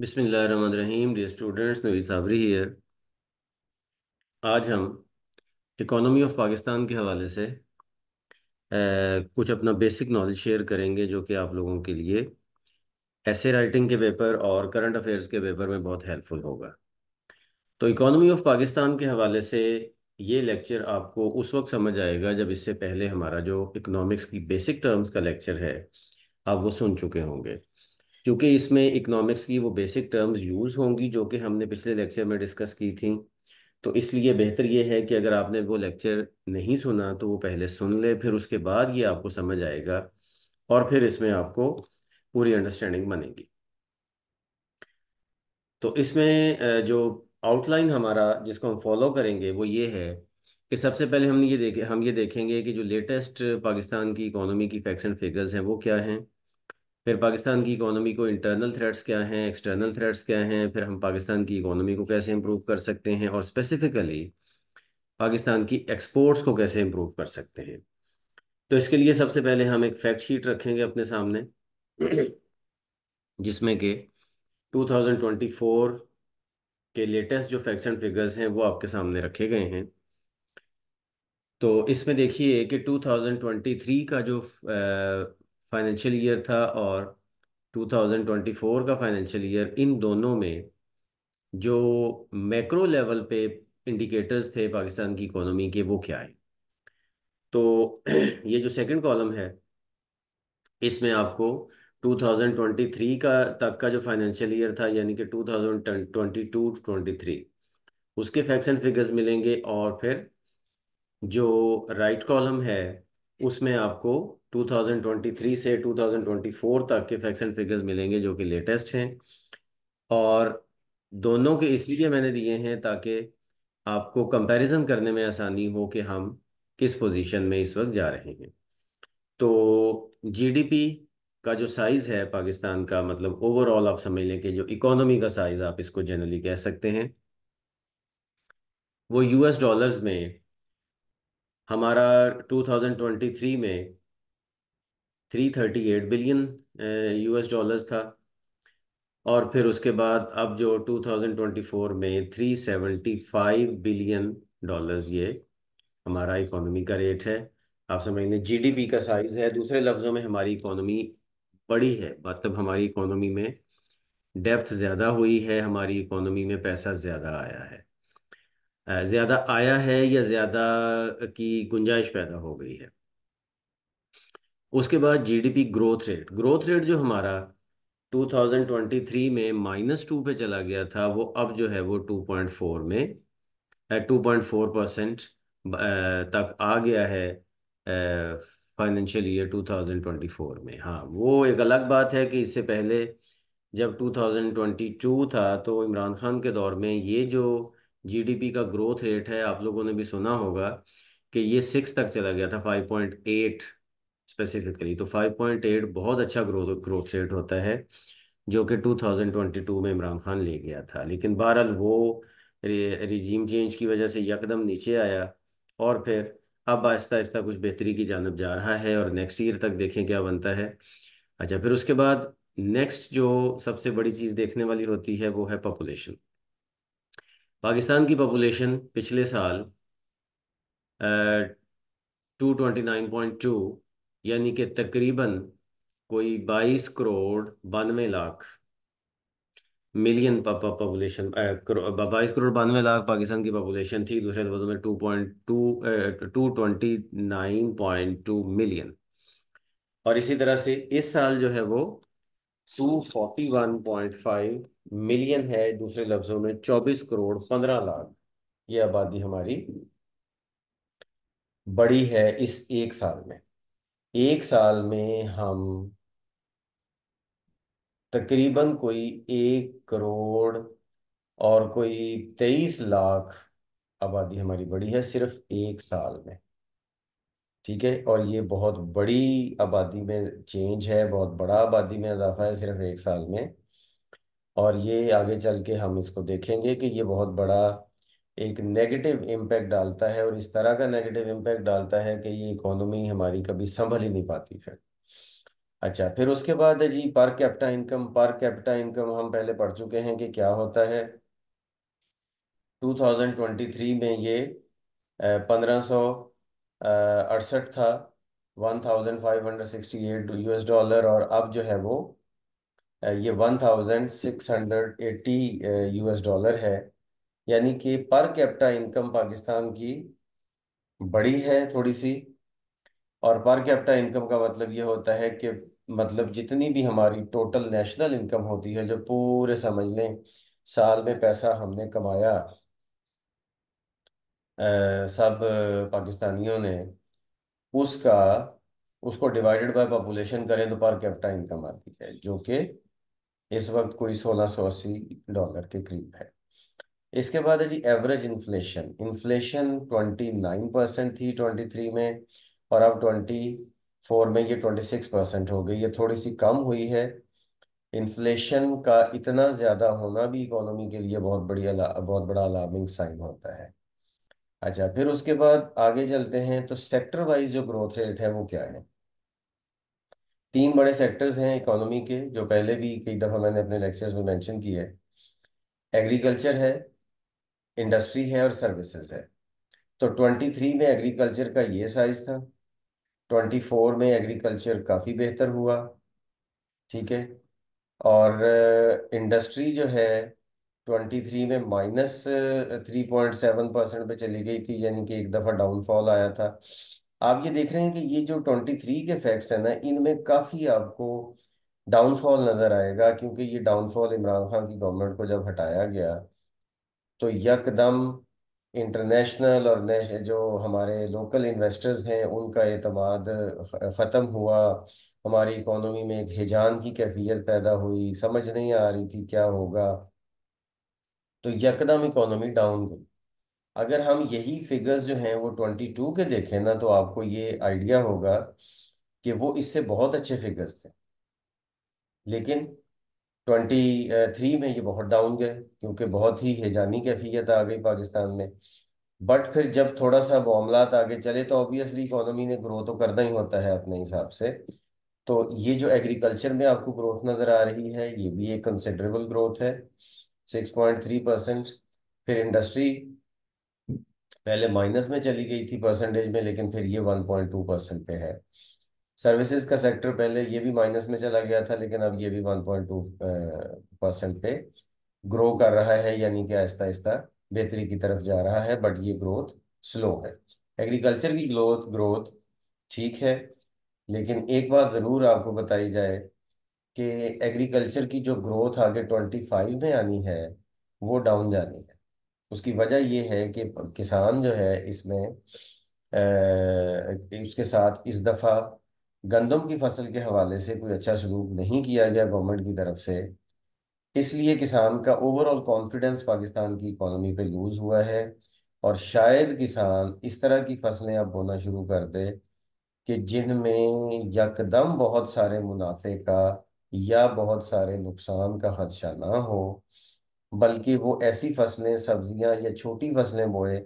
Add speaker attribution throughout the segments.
Speaker 1: बिसमीम dear students Naveed Sabri here आज हम इकोनॉमी ऑफ पाकिस्तान के हवाले से आ, कुछ अपना बेसिक नॉलेज शेयर करेंगे जो कि आप लोगों के लिए ऐसे राइटिंग के पेपर और करंट अफेयर्स के पेपर में बहुत हेल्पफुल होगा तो इकोनॉमी ऑफ पाकिस्तान के हवाले से ये लेक्चर आपको उस वक्त समझ आएगा जब इससे पहले हमारा जो इकोनॉमिक्स की बेसिक टर्म्स का लेक्चर है आप वो सुन चुके होंगे चूँकि इसमें इकोनॉमिक्स की वो बेसिक टर्म्स यूज़ होंगी जो कि हमने पिछले लेक्चर में डिस्कस की थी तो इसलिए बेहतर ये है कि अगर आपने वो लेक्चर नहीं सुना तो वो पहले सुन ले फिर उसके बाद ये आपको समझ आएगा और फिर इसमें आपको पूरी अंडरस्टैंडिंग बनेगी तो इसमें जो आउटलाइन हमारा जिसको हम फॉलो करेंगे वो ये है कि सबसे पहले हम ये देखे हम ये देखेंगे कि जो लेटेस्ट पाकिस्तान की इकोनॉमी की फैक्स एंड फिगर्स हैं वो क्या हैं फिर पाकिस्तान की इकोनॉमी को इंटरनल थ्रेट्स क्या हैं एक्सटर्नल थ्रेट्स क्या हैं फिर हम पाकिस्तान की इकोनॉमी को कैसे इम्प्रूव कर सकते हैं और स्पेसिफिकली पाकिस्तान की एक्सपोर्ट्स को कैसे इम्प्रूव कर सकते हैं तो इसके लिए सबसे पहले हम एक फैक्ट शीट रखेंगे अपने सामने जिसमें कि 2024 के लेटेस्ट जो फैक्ट्स एंड फिगर्स हैं वो आपके सामने रखे गए हैं तो इसमें देखिए कि 2023 का जो आ, फाइनेंशियल ईयर था और 2024 का फाइनेंशियल ईयर इन दोनों में जो मैक्रो लेवल पे इंडिकेटर्स थे पाकिस्तान की इकोनॉमी के वो क्या है तो ये जो सेकंड कॉलम है इसमें आपको 2023 का तक का जो फाइनेंशियल ईयर था यानी कि 2022 टू 23 उसके फैक्स एंड फिगर्स मिलेंगे और फिर जो राइट right कॉलम है उसमें आपको 2023 से 2024 तक के फैक्ट्स एंड फिगर्स मिलेंगे जो कि लेटेस्ट हैं और दोनों के इसलिए मैंने दिए हैं ताकि आपको कंपैरिजन करने में आसानी हो कि हम किस पोजीशन में इस वक्त जा रहे हैं तो जीडीपी का जो साइज़ है पाकिस्तान का मतलब ओवरऑल आप समझ लें कि जो इकोनॉमी का साइज़ आप इसको जनरली कह सकते हैं वो यूएस डॉलर्स में हमारा 2023 में three thirty eight billion US dollars था और फिर उसके बाद अब जो 2024 में 375 बिलियन डॉलर्स ये हमारा इकोनॉमी का रेट है आप समझ लें जीडीपी का साइज है दूसरे लफ्ज़ों में हमारी इकोनॉमी बड़ी है मतलब हमारी इकोनॉमी में डेप्थ ज़्यादा हुई है हमारी इकोनॉमी में पैसा ज़्यादा आया है ज़्यादा आया है या ज़्यादा की गुंजाइश पैदा हो गई है उसके बाद GDP growth rate growth rate जो हमारा 2023 में माइनस टू पे चला गया था वो अब जो है वो 2.4 में 2.4 परसेंट तक आ गया है फाइनेंशियल ईयर 2024 में हाँ वो एक अलग बात है कि इससे पहले जब 2022 था तो इमरान खान के दौर में ये जो जीडीपी का ग्रोथ रेट है आप लोगों ने भी सुना होगा कि ये सिक्स तक चला गया था एट स्पेसिफिकली तो 5.8 बहुत अच्छा ग्रोथ ग्रोथ रेट होता है जो कि 2022 में इमरान खान ले गया था लेकिन बहरहाल वो रिजीम चेंज की वजह से यकदम नीचे आया और फिर अब आहिस्ता आहिस्ता कुछ बेहतरी की जानब जा रहा है और नेक्स्ट ईयर तक देखें क्या बनता है अच्छा फिर उसके बाद नेक्स्ट जो सबसे बड़ी चीज़ देखने वाली होती है वो है पॉपुलेशन पाकिस्तान की पॉपुलेशन पिछले साल two twenty nine point two यानी कि तकरीबन कोई बाईस करोड़ बानवे लाख मिलियन पॉपुलेशन बाईस करोड़ बानवे लाख पाकिस्तान की पॉपुलेशन थी दूसरे लफ्जों में two point two two twenty nine point two million और इसी तरह से इस साल जो है वो two forty one point five million है दूसरे लफ्जों में चौबीस करोड़ पंद्रह लाख ये आबादी हमारी बड़ी है इस एक साल में एक साल में हम तकरीबन कोई एक करोड़ और कोई तेईस लाख आबादी हमारी बड़ी है सिर्फ एक साल में ठीक है और ये बहुत बड़ी आबादी में चेंज है बहुत बड़ा आबादी में इजाफा है सिर्फ एक साल में और ये आगे चल के हम इसको देखेंगे कि ये बहुत बड़ा एक नेगेटिव इम्पैक्ट डालता है और इस तरह का नेगेटिव इम्पैक्ट डालता है कि ये इकोनॉमी हमारी कभी संभल ही नहीं पाती है अच्छा फिर उसके बाद है जी per capita income per capita income हम पहले पढ़ चुके हैं कि क्या होता है 2023 में ये पंद्रह सौ अड़सठ था 1568 यूएस डॉलर और अब जो है वो ये 1680 यूएस डॉलर है यानी कि पर कैपिटा इनकम पाकिस्तान की बड़ी है थोड़ी सी और पर कैपिटा इनकम का मतलब ये होता है कि मतलब जितनी भी हमारी टोटल नेशनल इनकम होती है जो पूरे समझ लें साल में पैसा हमने कमाया आ, सब पाकिस्तानियों ने उसका उसको डिवाइडेड बाय पॉपुलेशन करें तो पर कैपिटा इनकम आती है जो कि इस वक्त कोई सोलह सौ अस्सी डॉलर के करीब है इसके बाद है जी average inflation inflation twenty nine percent थी ट्वेंटी थ्री में और अब ट्वेंटी फोर में ये ट्वेंटी सिक्स परसेंट हो गई ये थोड़ी सी कम हुई है इन्फ्लेशन का इतना ज़्यादा होना भी इकोनॉमी के लिए बहुत बड़ी बहुत बड़ा अलार्मिंग साइन होता है अच्छा फिर उसके बाद आगे चलते हैं तो सेक्टर वाइज जो ग्रोथ रेट है वो क्या है तीन बड़े सेक्टर्स हैं इकोनॉमी के जो पहले भी कई दफ़ा मैंने अपने लेक्चर्स में मेंशन किए एग्रीकल्चर है इंडस्ट्री है और सर्विसेज है तो 23 में एग्रीकल्चर का ये साइज था 24 में एग्रीकल्चर काफ़ी बेहतर हुआ ठीक है और इंडस्ट्री जो है 23 में minus three point seven percent पर चली गई थी यानी कि एक दफ़ा डाउनफॉल आया था आप ये देख रहे हैं कि ये जो 23 के फैक्ट्स हैं ना इनमें काफ़ी आपको डाउनफॉल नज़र आएगा क्योंकि ये डाउनफॉल इमरान खान की गवर्नमेंट को जब हटाया गया तो यकदम इंटरनेशनल और नेश जो हमारे लोकल इन्वेस्टर्स हैं उनका अतमाद ख़त्म हुआ हमारी इकोनॉमी में एक हिजान की कैफियत पैदा हुई समझ नहीं आ रही थी क्या होगा तो यकदम इकोनॉमी डाउन गई अगर हम यही फिगर्स जो हैं वो ट्वेंटी टू के देखें ना तो आपको ये आइडिया होगा कि वो इससे बहुत अच्छे फिगर्स थे लेकिन ट्वेंटी थ्री में ये बहुत डाउन गए क्योंकि बहुत ही हेजानी कैफियत आ गई पाकिस्तान में बट फिर जब थोड़ा सा मामला आगे चले तो ऑब्वियसली इकोनॉमी ने ग्रो तो करना ही होता है अपने हिसाब से तो ये जो एग्रीकल्चर में आपको ग्रोथ नज़र आ रही है ये भी एक कंसिडरेबल ग्रोथ है सिक्स पॉइंट थ्री परसेंट फिर इंडस्ट्री पहले माइनस में चली गई थी परसेंटेज में लेकिन फिर ये वन पॉइंट टू परसेंट पे है सर्विसेज का सेक्टर पहले ये भी माइनस में चला गया था लेकिन अब ये भी 1.2 परसेंट पे ग्रो कर रहा है यानी कि आहिस्ता आहिस्ता बेहतरी की तरफ जा रहा है बट ये ग्रोथ स्लो है एग्रीकल्चर की ग्रोथ ग्रोथ ठीक है लेकिन एक बात ज़रूर आपको बताई जाए कि एग्रीकल्चर की जो ग्रोथ आगे ट्वेंटी फाइव में आनी है वो डाउन जानी है उसकी वजह ये है कि किसान जो है इसमें ए, उसके साथ इस दफ़ा गंदम की फसल के हवाले से कोई अच्छा सलूक नहीं किया गया गवर्नमेंट की तरफ से इसलिए किसान का ओवरऑल कॉन्फिडेंस पाकिस्तान की इकोनॉमी पे लूज हुआ है और शायद किसान इस तरह की फसलें अब बोना शुरू कर दे कि जिनमें यकदम बहुत सारे मुनाफे का या बहुत सारे नुकसान का खदशा ना हो बल्कि वो ऐसी फसलें सब्जियां या छोटी फसलें बोए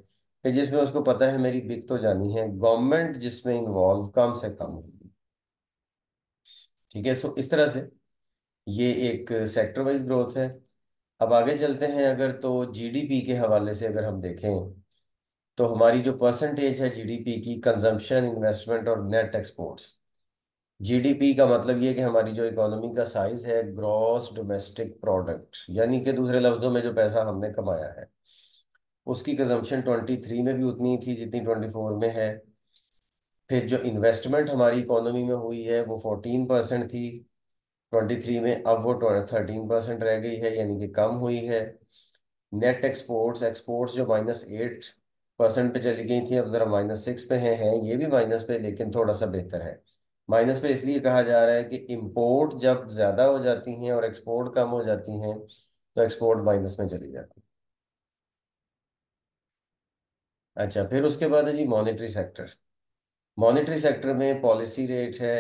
Speaker 1: कि जिसमें उसको पता है मेरी बिक तो जानी है गवर्नमेंट जिसमें इन्वॉल्व कम से कम होगी ठीक है सो इस तरह से ये एक सेक्टर वाइज ग्रोथ है अब आगे चलते हैं अगर तो जीडीपी के हवाले से अगर हम देखें तो हमारी जो परसेंटेज है जीडीपी की कंजम्पशन इन्वेस्टमेंट और नेट एक्सपोर्ट्स जीडीपी का मतलब ये कि हमारी जो इकोनॉमी का साइज है ग्रॉस डोमेस्टिक प्रोडक्ट यानी कि दूसरे लफ्ज़ों में जो पैसा हमने कमाया है उसकी कंजम्पशन ट्वेंटी में भी उतनी थी जितनी ट्वेंटी में है फिर जो इन्वेस्टमेंट हमारी इकोनॉमी में हुई है वो फोर्टीन परसेंट थी ट्वेंटी थ्री में अब वो थर्टीन परसेंट रह गई है यानी कि कम हुई है नेट एक्सपोर्ट्स एक्सपोर्ट्स जो माइनस एट परसेंट पे चली गई थी अब ज़रा माइनस सिक्स पे हैं हैं ये भी माइनस पे लेकिन थोड़ा सा बेहतर है माइनस पे इसलिए कहा जा रहा है कि इम्पोर्ट जब ज़्यादा हो जाती हैं और एक्सपोर्ट कम हो जाती हैं तो एक्सपोर्ट माइनस में चली जाती है अच्छा फिर उसके बाद है जी मॉनिटरी सेक्टर मॉनेटरी सेक्टर में पॉलिसी रेट है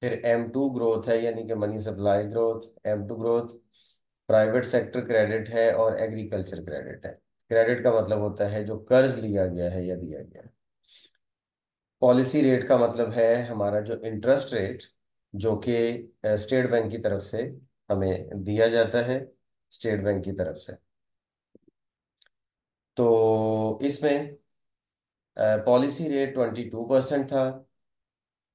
Speaker 1: फिर एम टू ग्रोथ है यानी कि money supply growth M two growth private sector credit है और एग्रीकल्चर क्रेडिट है क्रेडिट का मतलब होता है जो कर्ज लिया गया है या दिया गया है पॉलिसी रेट का मतलब है हमारा जो इंटरेस्ट रेट जो कि स्टेट बैंक की तरफ से हमें दिया जाता है स्टेट बैंक की तरफ से तो इसमें policy rate twenty two percent था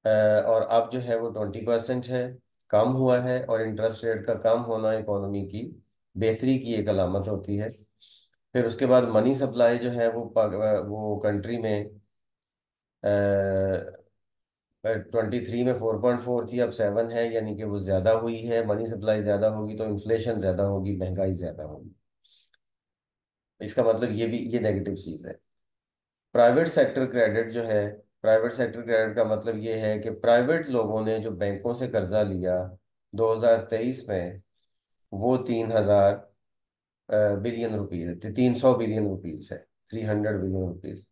Speaker 1: और अब जो है वो ट्वेंटी परसेंट है कम हुआ है और इंटरेस्ट रेट का कम होना इकोनॉमी की बेहतरी की एक अलामत होती है फिर उसके बाद मनी सप्लाई जो है वो वो कंट्री में ट्वेंटी थ्री में फोर पॉइंट फोर थी अब सेवन है यानी कि वो ज़्यादा हुई है मनी सप्लाई ज़्यादा होगी तो इन्फ्लेशन ज़्यादा होगी महंगाई ज़्यादा होगी इसका मतलब ये भी ये नेगेटिव चीज़ है प्राइवेट सेक्टर क्रेडिट जो है प्राइवेट सेक्टर क्रेडिट का मतलब ये है कि प्राइवेट लोगों ने जो बैंकों से कर्जा लिया 2023 में वो तीन हजार बिलियन रुपीज तीन सौ बिलियन रुपीज है थ्री हंड्रेड बिलियन रुपीज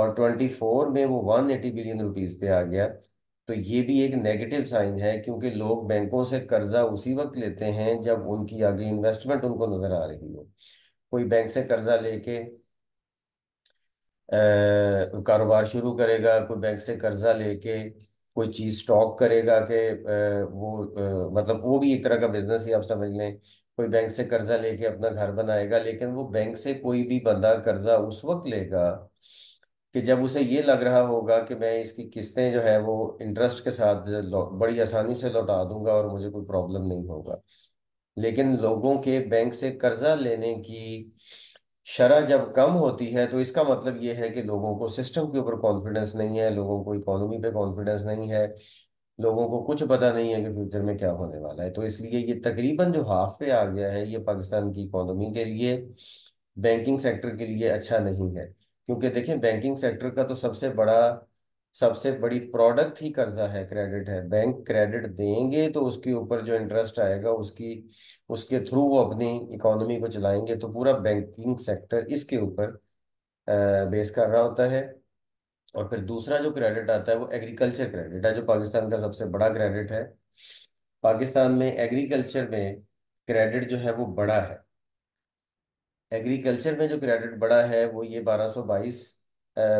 Speaker 1: और ट्वेंटी फोर में वो वन एटी बिलियन रुपीज पे आ गया तो ये भी एक नेगेटिव साइन है क्योंकि लोग बैंकों से कर्जा उसी वक्त लेते हैं जब उनकी आगे इन्वेस्टमेंट उनको नजर आ रही हो कोई बैंक से कर्जा लेके कारोबार शुरू करेगा कोई बैंक से कर्जा लेके कोई चीज़ स्टॉक करेगा कि वो मतलब वो भी एक तरह का बिजनेस ही आप समझ लें कोई बैंक से कर्जा लेके अपना घर बनाएगा लेकिन वो बैंक से कोई भी बंदा कर्जा उस वक्त लेगा कि जब उसे ये लग रहा होगा कि मैं इसकी किस्तें जो है वो इंटरेस्ट के साथ बड़ी आसानी से लौटा दूंगा और मुझे कोई प्रॉब्लम नहीं होगा लेकिन लोगों के बैंक से कर्जा लेने की शरह जब कम होती है तो इसका मतलब ये है कि लोगों को सिस्टम के ऊपर कॉन्फिडेंस नहीं है लोगों को इकोनॉमी पे कॉन्फिडेंस नहीं है लोगों को कुछ पता नहीं है कि फ्यूचर में क्या होने वाला है तो इसलिए ये तकरीबन जो हाफ पे आ गया है ये पाकिस्तान की इकोनॉमी के लिए बैंकिंग सेक्टर के लिए अच्छा नहीं है क्योंकि देखें बैंकिंग सेक्टर का तो सबसे बड़ा सबसे बड़ी प्रोडक्ट ही कर्जा है क्रेडिट है बैंक क्रेडिट देंगे तो उसके ऊपर जो इंटरेस्ट आएगा उसकी उसके थ्रू वो अपनी इकोनॉमी को चलाएंगे तो पूरा बैंकिंग सेक्टर इसके ऊपर बेस कर रहा होता है और फिर दूसरा जो क्रेडिट आता है वो एग्रीकल्चर क्रेडिट है जो पाकिस्तान का सबसे बड़ा क्रेडिट है पाकिस्तान में एग्रीकल्चर में क्रेडिट जो है वो बड़ा है एग्रीकल्चर में जो क्रेडिट बड़ा है वो ये बारह सौ बाईस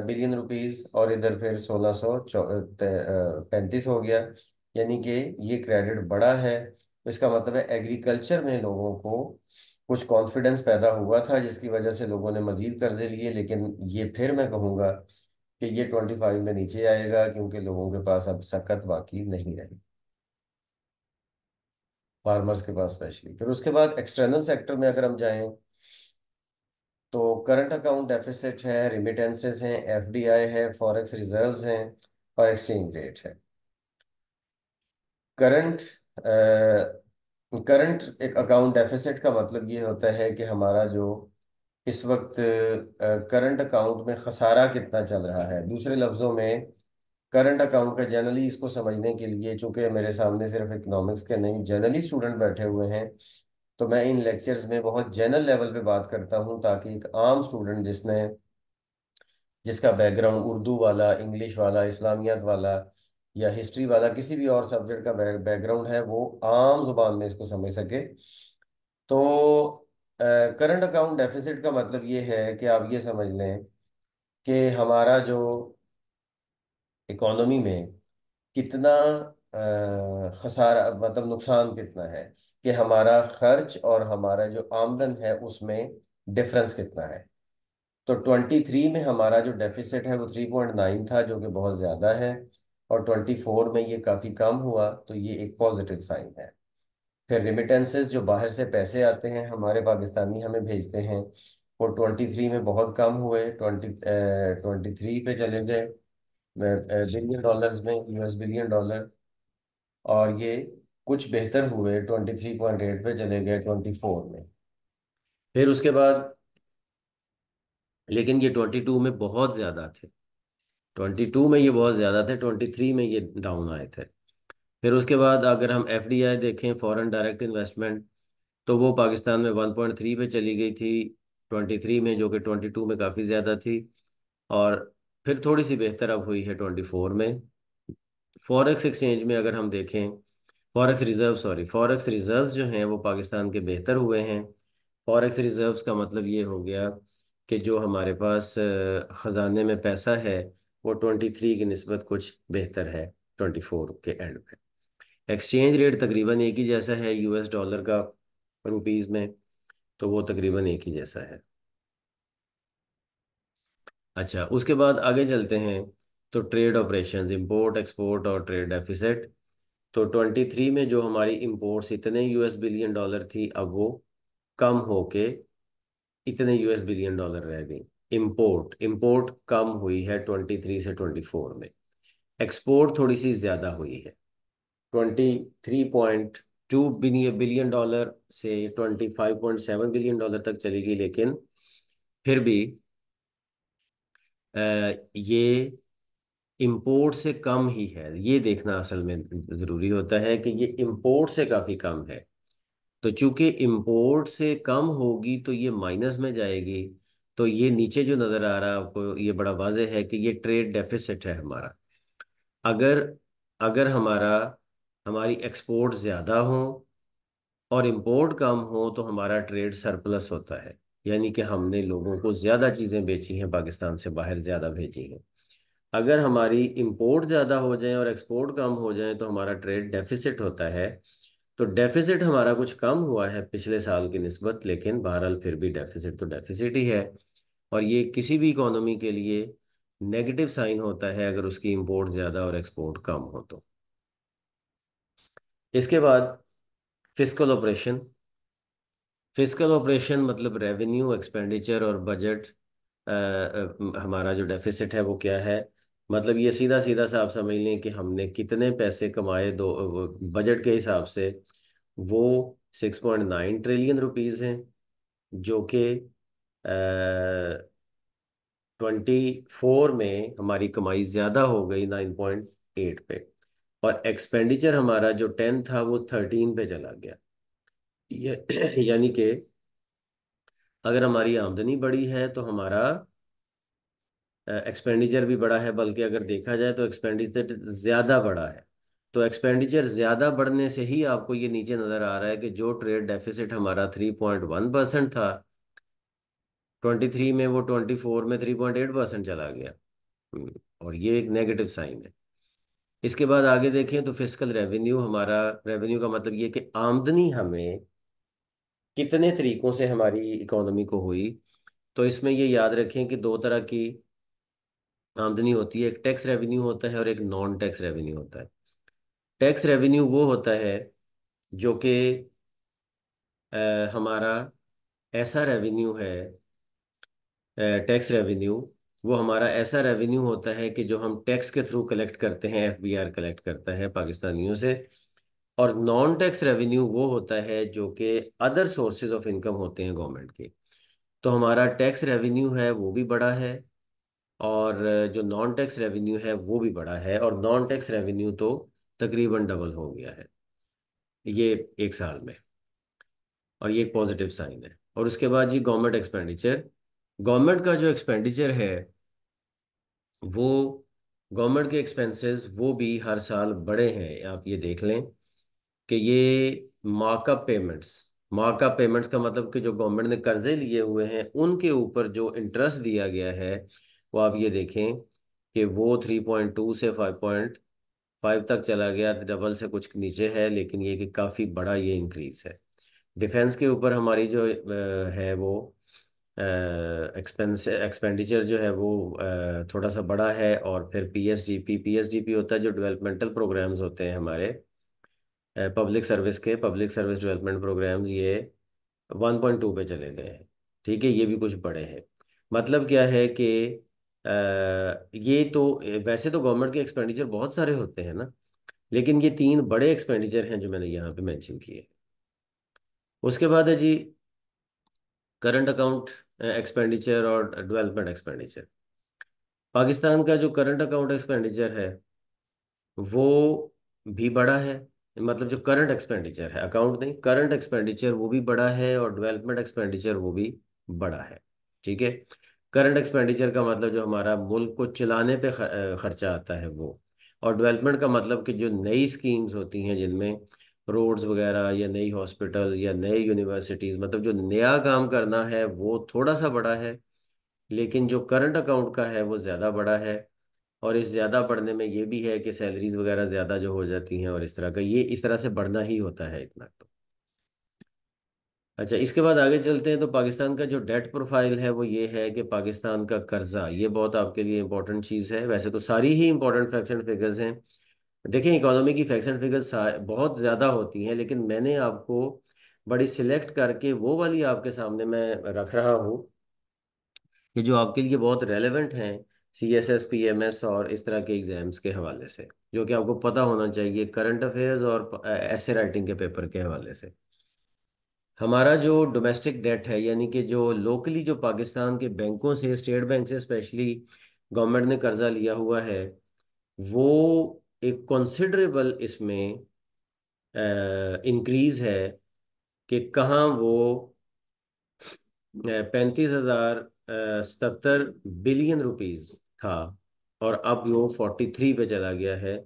Speaker 1: बिलियन रुपीस और इधर फिर सोलह सौ पैंतीस हो गया यानी कि ये क्रेडिट बड़ा है इसका मतलब है एग्रीकल्चर में लोगों को कुछ कॉन्फिडेंस पैदा हुआ था जिसकी वजह से लोगों ने मजीद कर्जे लिए लेकिन ये फिर मैं कहूँगा कि ये ट्वेंटी फाइव में नीचे आएगा क्योंकि लोगों के पास अब सकत बाकी नहीं रही फार्मर्स के पास स्पेशली फिर उसके बाद एक्सटर्नल सेक्टर में अगर हम जाएं तो करंट अकाउंट डेफिसिट है रिमिटेंसेस हैं एफडीआई है फॉरेक्स रिजर्व्स हैं और एक्सचेंज रेट है करंट करंट एक अकाउंट डेफिसिट का मतलब ये होता है कि हमारा जो इस वक्त करंट अकाउंट में खसारा कितना चल रहा है दूसरे लफ्ज़ों में करंट अकाउंट का जनरली इसको समझने के लिए चूंकि मेरे सामने सिर्फ इकोनॉमिक्स के नहीं जनरली स्टूडेंट बैठे हुए हैं तो मैं इन लेक्चर्स में बहुत जनरल लेवल पे बात करता हूँ ताकि एक आम स्टूडेंट जिसने जिसका बैकग्राउंड उर्दू वाला इंग्लिश वाला इस्लामियात वाला या हिस्ट्री वाला किसी भी और सब्जेक्ट का बैकग्राउंड है वो आम जुबान में इसको समझ सके तो करंट अकाउंट डेफिसिट का मतलब ये है कि आप ये समझ लें कि हमारा जो इकोनॉमी में कितना खसारा मतलब नुकसान कितना है कि हमारा खर्च और हमारा जो आमदन है उसमें डिफरेंस कितना है तो 23 में हमारा जो डेफिसिट है वो 3.9 था जो कि बहुत ज़्यादा है और 24 में ये काफ़ी कम हुआ तो ये एक पॉजिटिव साइन है फिर रिमिटेंसेस जो बाहर से पैसे आते हैं हमारे पाकिस्तानी हमें भेजते हैं वो 23 में बहुत कम हुए 20 23 पे चले गए बिलियन डॉलर्स में यूएस बिलियन डॉलर और ये कुछ बेहतर हुए ट्वेंटी थ्री पॉइंट एट पे चले गए ट्वेंटी फोर में फिर उसके बाद लेकिन ये ट्वेंटी टू में बहुत ज़्यादा थे ट्वेंटी टू में ये बहुत ज़्यादा थे ट्वेंटी थ्री में ये डाउन आए थे फिर उसके बाद अगर हम एफ डी आई देखें फॉरेन डायरेक्ट इन्वेस्टमेंट तो वो पाकिस्तान में वन पॉइंट थ्री पे चली गई थी ट्वेंटी थ्री में जो कि ट्वेंटी टू में काफ़ी ज़्यादा थी और फिर थोड़ी सी बेहतर अब हुई है ट्वेंटी फोर में फॉरेक्स एक्सचेंज में अगर हम देखें forex reserve sorry forex reserve जो हैं वो पाकिस्तान के बेहतर हुए हैं फॉरेक्स रिजर्व का मतलब ये हो गया कि जो हमारे पास ख़जाने में पैसा है वो ट्वेंटी थ्री की नस्बत कुछ बेहतर है ट्वेंटी फोर के एंड में एक्सचेंज रेट तकरीबन एक ही जैसा है यू एस डॉलर का रुपीज़ में तो वो तकरीबन एक ही जैसा है अच्छा उसके बाद आगे चलते हैं तो ट्रेड ऑपरेशंस इंपोर्ट एक्सपोर्ट और ट्रेड डेफिसिट तो 23 में जो हमारी इम्पोर्ट्स इतने यूएस बिलियन डॉलर थी अब वो कम होके इतने यूएस बिलियन डॉलर रह गई इम्पोर्ट इम्पोर्ट कम हुई है 23 से 24 में एक्सपोर्ट थोड़ी सी ज़्यादा हुई है 23.2 बिलियन डॉलर से 25.7 बिलियन डॉलर तक चली गई लेकिन फिर भी आ, ये इम्पोर्ट से कम ही है ये देखना असल में ज़रूरी होता है कि ये इम्पोर्ट से काफ़ी कम है तो चूंकि इम्पोर्ट से कम होगी तो ये माइनस में जाएगी तो ये नीचे जो नज़र आ रहा है आपको ये बड़ा वाजह है कि ये ट्रेड डेफिसिट है हमारा अगर अगर हमारा हमारी एक्सपोर्ट ज़्यादा हो और इम्पोर्ट कम हो तो हमारा ट्रेड सरप्लस होता है यानी कि हमने लोगों को ज़्यादा चीज़ें बेची हैं पाकिस्तान से बाहर ज़्यादा भेजी हैं अगर हमारी इंपोर्ट ज़्यादा हो जाए और एक्सपोर्ट कम हो जाए तो हमारा ट्रेड डेफिसिट होता है तो डेफिसिट हमारा कुछ कम हुआ है पिछले साल की नस्बत लेकिन बहरहाल फिर भी डेफिसिट तो डेफिसिट ही है और ये किसी भी इकोनॉमी के लिए नेगेटिव साइन होता है अगर उसकी इंपोर्ट ज़्यादा और एक्सपोर्ट कम हो तो इसके बाद फिजिकल ऑपरेशन फिजिकल ऑपरेशन मतलब रेवेन्यू एक्सपेंडिचर और बजट हमारा जो डेफिसिट है वो क्या है मतलब ये सीधा सीधा सा आप समझ लें कि हमने कितने पैसे कमाए दो बजट के हिसाब से वो six point nine trillion rupees हैं जो कि ट्वेंटी फोर में हमारी कमाई ज़्यादा हो गई नाइन पॉइंट एट पे और एक्सपेंडिचर हमारा जो टेन था वो थर्टीन पे चला गया यानी कि अगर हमारी आमदनी बढ़ी है तो हमारा एक्सपेंडिचर भी बड़ा है बल्कि अगर देखा जाए तो एक्सपेंडिचर ज़्यादा बड़ा है तो एक्सपेंडिचर ज़्यादा बढ़ने से ही आपको ये नीचे नज़र आ रहा है कि जो ट्रेड डेफिसिट हमारा थ्री पॉइंट वन परसेंट था ट्वेंटी थ्री में वो ट्वेंटी फोर में थ्री पॉइंट एट परसेंट चला गया हम्म, और ये एक नेगेटिव साइन है इसके बाद आगे देखें तो फिजिकल रेवेन्यू हमारा रेवेन्यू का मतलब ये कि आमदनी हमें कितने तरीक़ों से हमारी इकोनॉमी को हुई तो इसमें ये याद रखें कि दो तरह की आमदनी होती है एक टैक्स रेवेन्यू होता है और एक नॉन टैक्स रेवेन्यू होता है टैक्स रेवेन्यू वो होता है जो कि हमारा ऐसा रेवेन्यू है टैक्स रेवेन्यू वो हमारा ऐसा रेवेन्यू होता है कि जो हम टैक्स के थ्रू कलेक्ट करते हैं एफबीआर कलेक्ट करता है पाकिस्तानियों से और नॉन टैक्स रेवेन्यू वो होता है जो कि अदर सोर्सेज ऑफ इनकम होते हैं गवर्नमेंट के तो हमारा टैक्स रेवेन्यू है वो भी बड़ा है और जो नॉन टैक्स रेवेन्यू है वो भी बड़ा है और नॉन टैक्स रेवेन्यू तो तकरीबन डबल हो गया है ये एक साल में और ये एक पॉजिटिव साइन है और उसके बाद जी गवर्नमेंट एक्सपेंडिचर गवर्नमेंट का जो एक्सपेंडिचर है वो गवर्नमेंट के एक्सपेंसेस वो भी हर साल बड़े हैं आप ये देख लें कि ये मार्कअप पेमेंट्स मार्कअप पेमेंट्स का मतलब कि जो गवर्नमेंट ने कर्जे लिए हुए हैं उनके ऊपर जो इंटरेस्ट दिया गया है वो आप ये देखें कि वो थ्री पॉइंट टू से फाइव पॉइंट फाइव तक चला गया डबल से कुछ नीचे है लेकिन ये कि काफ़ी बड़ा ये इंक्रीज है डिफेंस के ऊपर हमारी जो है वो एक्सपेंस एक्सपेंडिचर जो है वो थोड़ा सा बड़ा है और फिर पीएसडीपी पीएसडीपी होता है जो डेवलपमेंटल प्रोग्राम्स होते हैं हमारे पब्लिक सर्विस के पब्लिक सर्विस डेवलपमेंट प्रोग्राम्स ये 1.2 पे चले गए हैं ठीक है ये भी कुछ बड़े हैं मतलब क्या है कि ये तो वैसे तो गवर्नमेंट के एक्सपेंडिचर बहुत सारे होते हैं ना लेकिन ये तीन बड़े एक्सपेंडिचर हैं जो मैंने यहाँ पे मेंशन किए उसके बाद है जी करंट अकाउंट एक्सपेंडिचर और डेवलपमेंट एक्सपेंडिचर पाकिस्तान का जो करंट अकाउंट एक्सपेंडिचर है वो भी बड़ा है मतलब जो करंट एक्सपेंडिचर है अकाउंट नहीं करंट एक्सपेंडिचर वो भी बड़ा है और डेवलपमेंट एक्सपेंडिचर वो भी बड़ा है ठीक है करंट एक्सपेंडिचर का मतलब जो हमारा मुल्क को चलाने पे खर्चा आता है वो और डेवलपमेंट का मतलब कि जो नई स्कीम्स होती हैं जिनमें रोड्स वगैरह या नई हॉस्पिटल या नई यूनिवर्सिटीज़ मतलब जो नया काम करना है वो थोड़ा सा बड़ा है लेकिन जो करंट अकाउंट का है वो ज़्यादा बड़ा है और इस ज़्यादा बढ़ने में ये भी है कि सैलरीज वगैरह ज़्यादा जो हो जाती हैं और इस तरह का ये इस तरह से बढ़ना ही होता है इतना तो अच्छा इसके बाद आगे चलते हैं तो पाकिस्तान का जो डेट प्रोफाइल है वो ये है कि पाकिस्तान का कर्जा ये बहुत आपके लिए इंपॉर्टेंट चीज़ है वैसे तो सारी ही इंपॉर्टेंट फैक्ट्स एंड फिगर्स हैं देखें इकोनॉमी की फैक्ट्स एंड फिगर्स बहुत ज़्यादा होती हैं लेकिन मैंने आपको बड़ी सिलेक्ट करके वो वाली आपके सामने मैं रख रहा हूँ कि जो आपके लिए बहुत रेलिवेंट हैं C S S P M S और इस तरह के एग्ज़ाम्स के हवाले से जो कि आपको पता होना चाहिए करंट अफेयर्स और ऐसे राइटिंग के पेपर के हवाले से हमारा जो डोमेस्टिक डेट है यानी कि जो लोकली जो पाकिस्तान के बैंकों से स्टेट बैंक से स्पेशली गवर्नमेंट ने कर्जा लिया हुआ है वो एक कंसिडरेबल इसमें इंक्रीज है कि कहाँ वो पैंतीस हज़ार सतर बिलियन रुपीस था और अब वो फोर्टी थ्री पे चला गया है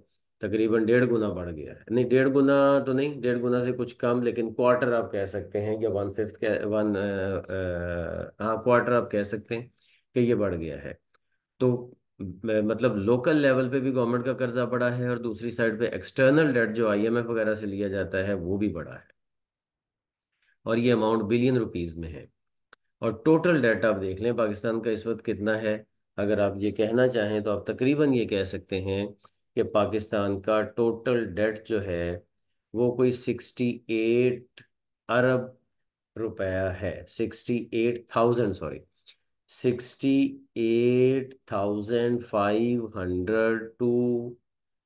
Speaker 1: तकरीबन डेढ़ गुना बढ़ गया है नहीं डेढ़ गुना तो नहीं डेढ़ गुना से कुछ कम लेकिन क्वार्टर आप कह सकते हैं या वन फिफ्थ वन हाँ क्वार्टर आप कह सकते हैं कि ये बढ़ गया है तो मतलब लोकल लेवल पे भी गवर्नमेंट का कर्जा बढ़ा है और दूसरी साइड पे एक्सटर्नल डेट जो आईएमएफ वगैरह से लिया जाता है वो भी बढ़ा है और ये अमाउंट बिलियन रुपीस में है और टोटल डेट आप देख लें पाकिस्तान का इस वक्त कितना है अगर आप ये कहना चाहें तो आप तकरीबन ये कह सकते हैं कि पाकिस्तान का टोटल डेट जो है वो कोई सिक्सटी एट अरब रुपया है sixty eight thousand sorry sixty eight thousand five hundred two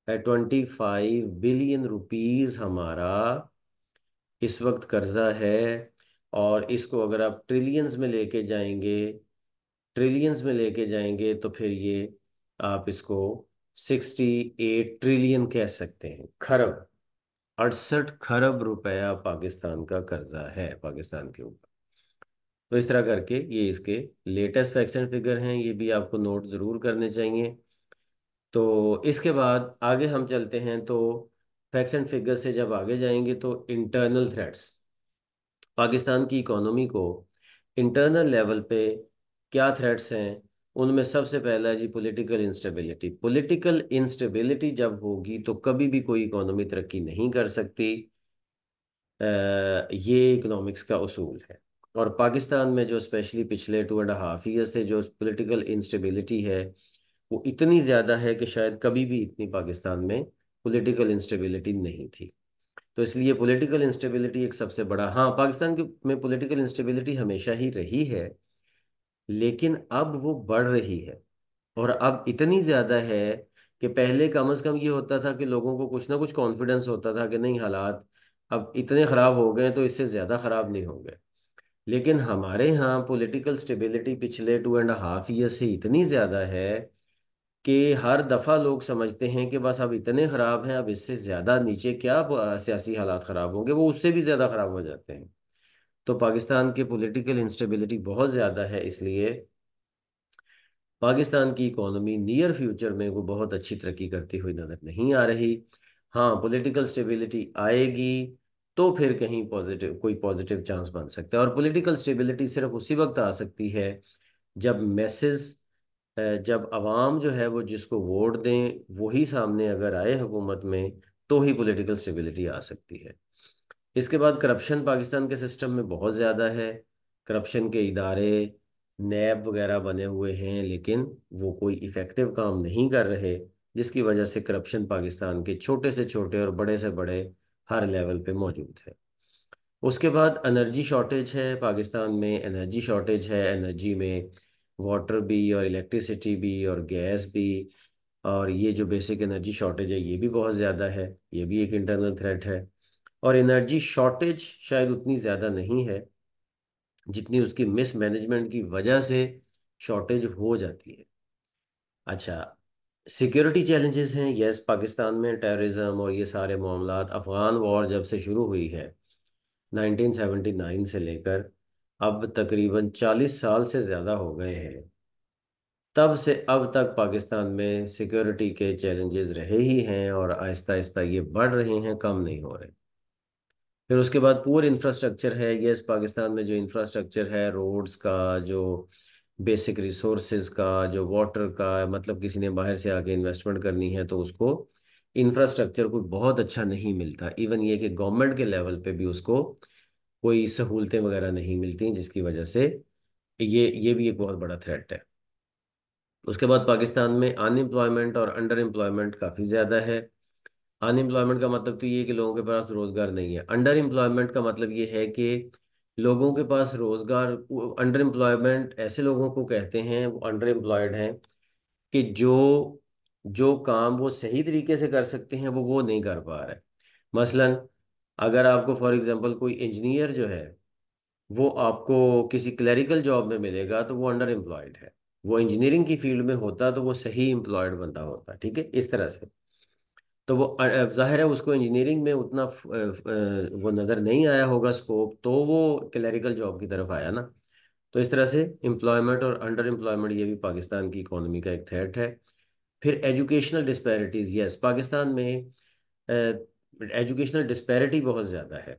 Speaker 1: twenty five billion rupees हमारा इस वक्त कर्ज़ा है और इसको अगर आप ट्रिलियंस में लेके जाएंगे ट्रिलियंस में लेके जाएंगे तो फिर ये आप इसको सिक्सटी एट ट्रिलियन कह सकते हैं खरब अड़सठ खरब रुपया पाकिस्तान का कर्जा है पाकिस्तान के ऊपर तो इस तरह करके ये इसके लेटेस्ट फैक्शन एंड फिगर हैं ये भी आपको नोट ज़रूर करने चाहिए तो इसके बाद आगे हम चलते हैं तो फैक्शन एंड फिगर से जब आगे जाएंगे तो इंटरनल थ्रेट्स पाकिस्तान की इकोनॉमी को इंटरनल लेवल पे क्या थ्रेट्स हैं उनमें सबसे पहला जी पॉलिटिकल इंस्टेबिलिटी पॉलिटिकल इंस्टेबिलिटी जब होगी तो कभी भी कोई इकोनॉमी तरक्की नहीं कर सकती आ, ये इकोनॉमिक्स का उसूल है और पाकिस्तान में जो स्पेशली पिछले टू एंड हाफ ईयर्स से जो पॉलिटिकल इंस्टेबिलिटी है वो इतनी ज़्यादा है कि शायद कभी भी इतनी पाकिस्तान में पॉलिटिकल इंस्टेबिलिटी नहीं थी तो इसलिए पॉलिटिकल इंस्टेबिलिटी एक सबसे बड़ा हाँ पाकिस्तान के में पॉलिटिकल इंस्टेबिलिटी हमेशा ही रही है लेकिन अब वो बढ़ रही है और अब इतनी ज़्यादा है कि पहले कम अज़ कम ये होता था कि लोगों को कुछ ना कुछ कॉन्फिडेंस होता था कि नहीं हालात अब इतने ख़राब हो गए तो इससे ज़्यादा ख़राब नहीं होंगे लेकिन हमारे यहाँ पॉलिटिकल स्टेबिलिटी पिछले टू एंड हाफ ईयर से इतनी ज़्यादा है कि हर दफ़ा लोग समझते हैं कि बस अब इतने ख़राब हैं अब इससे ज़्यादा नीचे क्या सियासी हालात ख़राब होंगे वो उससे भी ज़्यादा ख़राब हो जाते हैं तो पाकिस्तान की पॉलिटिकल इंस्टेबिलिटी बहुत ज़्यादा है इसलिए पाकिस्तान की इकोनॉमी नियर फ्यूचर में वो बहुत अच्छी तरक्की करती हुई नज़र नहीं आ रही हाँ पॉलिटिकल स्टेबिलिटी आएगी तो फिर कहीं पॉजिटिव कोई पॉजिटिव चांस बन सकता है और पॉलिटिकल स्टेबिलिटी सिर्फ उसी वक्त आ सकती है जब मैसेज जब आवाम जो है वो जिसको वोट दें वही सामने अगर आए हुकूमत में तो ही पॉलिटिकल स्टेबिलिटी आ सकती है इसके बाद करप्शन पाकिस्तान के सिस्टम में बहुत ज़्यादा है करप्शन के इदारे नैब वगैरह बने हुए हैं लेकिन वो कोई इफ़ेक्टिव काम नहीं कर रहे जिसकी वजह से करप्शन पाकिस्तान के छोटे से छोटे और बड़े से बड़े हर लेवल पे मौजूद है उसके बाद एनर्जी शॉर्टेज है पाकिस्तान में एनर्जी शॉर्टेज है एनर्जी में वाटर भी और इलेक्ट्रिसिटी भी और गैस भी और ये जो बेसिक एनर्जी शॉर्टेज है ये भी बहुत ज़्यादा है ये भी एक इंटरनल थ्रेट है और एनर्जी शॉर्टेज शायद उतनी ज़्यादा नहीं है जितनी उसकी मिसमैनेजमेंट की वजह से शॉर्टेज हो जाती है अच्छा सिक्योरिटी चैलेंजेस हैं यस पाकिस्तान में टेररिज्म और ये सारे मामला अफ़गान वॉर जब से शुरू हुई है 1979 से लेकर अब तकरीबन 40 साल से ज़्यादा हो गए हैं तब से अब तक पाकिस्तान में सिक्योरिटी के चैलेंजेस रहे ही हैं और आहिस्ता आहिस्ता ये बढ़ रहे हैं कम नहीं हो रहे फिर उसके बाद पूर इंफ्रास्ट्रक्चर है यस पाकिस्तान में जो इंफ्रास्ट्रक्चर है रोड्स का जो बेसिक रिसोर्सेज का जो वाटर का मतलब किसी ने बाहर से आके इन्वेस्टमेंट करनी है तो उसको इंफ्रास्ट्रक्चर कोई बहुत अच्छा नहीं मिलता इवन ये कि गवर्नमेंट के लेवल पे भी उसको कोई सहूलतें वगैरह नहीं मिलती जिसकी वजह से ये ये भी एक बहुत बड़ा थ्रेट है उसके बाद पाकिस्तान में अनएम्प्लॉयमेंट और अंडर एम्प्लॉयमेंट काफ़ी ज़्यादा है अनएम्प्लॉयमेंट का मतलब तो ये कि लोगों के पास रोजगार नहीं है अंडर एम्प्लॉयमेंट का मतलब ये है कि लोगों के पास रोजगार अंडर एम्प्लॉयमेंट ऐसे लोगों को कहते हैं वो अंडर एम्प्लॉयड हैं कि जो जो काम वो सही तरीके से कर सकते हैं वो वो नहीं कर पा रहे मसलन अगर आपको फॉर एग्जांपल कोई इंजीनियर जो है वो आपको किसी क्लरिकल जॉब में मिलेगा तो वो अंडर एम्प्लॉयड है वो इंजीनियरिंग की फील्ड में होता तो वो सही एम्प्लॉयड बनता होता ठीक है इस तरह से तो वो जाहिर है उसको इंजीनियरिंग में उतना वो नज़र नहीं आया होगा स्कोप तो वो क्लरिकल जॉब की तरफ आया ना तो इस तरह से एम्प्लॉयमेंट और अंडर एम्प्लॉयमेंट ये भी पाकिस्तान की इकोनॉमी का एक थ्रेट है फिर एजुकेशनल डिस्पैरिटीज़ यस पाकिस्तान में एजुकेशनल डिस्पैरिटी बहुत ज़्यादा है